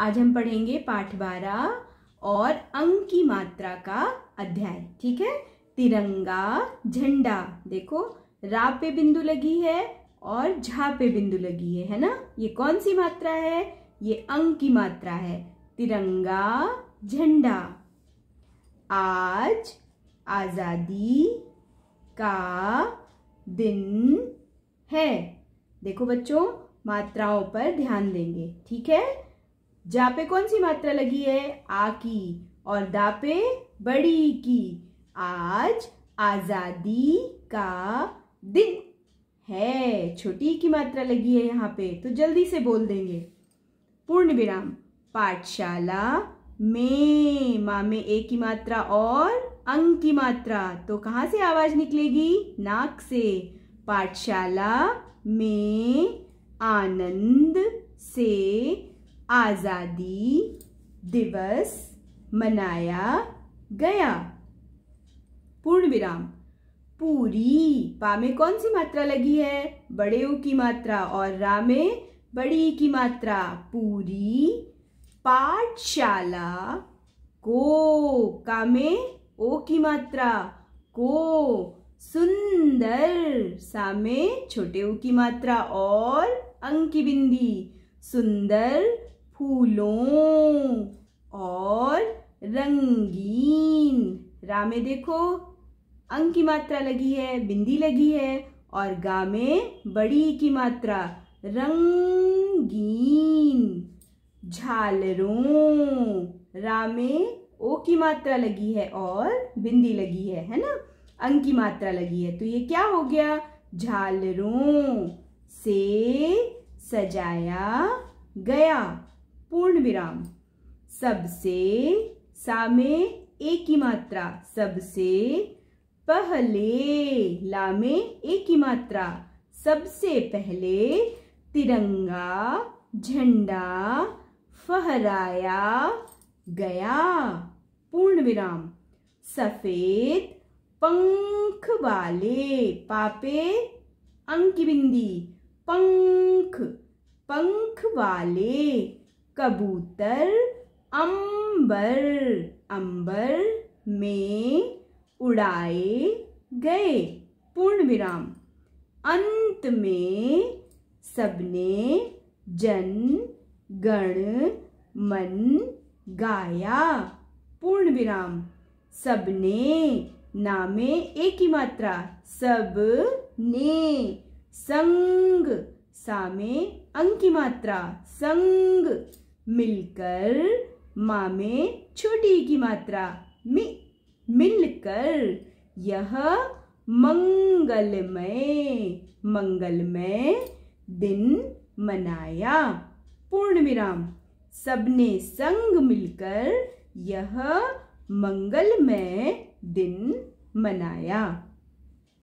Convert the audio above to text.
आज हम पढ़ेंगे पाठ बारह और अंग की मात्रा का अध्याय ठीक है तिरंगा झंडा देखो रा पे बिंदु लगी है और झा पे बिंदु लगी है है ना ये कौन सी मात्रा है ये अंग की मात्रा है तिरंगा झंडा आज आज़ादी का दिन है देखो बच्चों मात्राओं पर ध्यान देंगे ठीक है जा पे कौन सी मात्रा लगी है आ की और दा पे बड़ी की आज आज़ादी का दिन है छोटी की मात्रा लगी है यहाँ पे तो जल्दी से बोल देंगे पूर्ण विराम पाठशाला में माँ में ए की मात्रा और अंग की मात्रा तो कहाँ से आवाज़ निकलेगी नाक से पाठशाला में आनंद से आज़ादी दिवस मनाया गया पूर्ण विराम पूरी पा में कौन सी मात्रा लगी है बड़े ऊ की मात्रा और रा में बड़ी की मात्रा पूरी पाठशाला को का में ओ की मात्रा को सुंदर सा में छोटे ऊ की मात्रा और अंग की बिंदी सुंदर फूलों और रंगीन रा में देखो अंग की मात्रा लगी है बिंदी लगी है और गा में बड़ी की मात्रा रंगीन झालरों रा में ओ की मात्रा लगी है और बिंदी लगी है है ना अंग की मात्रा लगी है तो ये क्या हो गया झालरों से सजाया गया पूर्ण विराम सबसे सामे एक ही मात्रा सबसे पहले लामे एक ही मात्रा सबसे पहले तिरंगा झंडा फहराया गया पूर्ण विराम सफेद पंख वाले पापे अंक बिंदी पंख पंख वाले कबूतर अंबर अंबर में उड़ाए गए पूर्ण विराम अंत में सबने जन गण मन गाया पूर्ण विराम सबने नामे एक ही मात्रा सब ने संग सा में अंग की मात्रा संग मिलकर मा में छोटी की मात्रा मि मिलकर यह मंगलमय मंगलमय दिन मनाया पूर्ण विराम सबने संग मिलकर यह मंगलमय दिन मनाया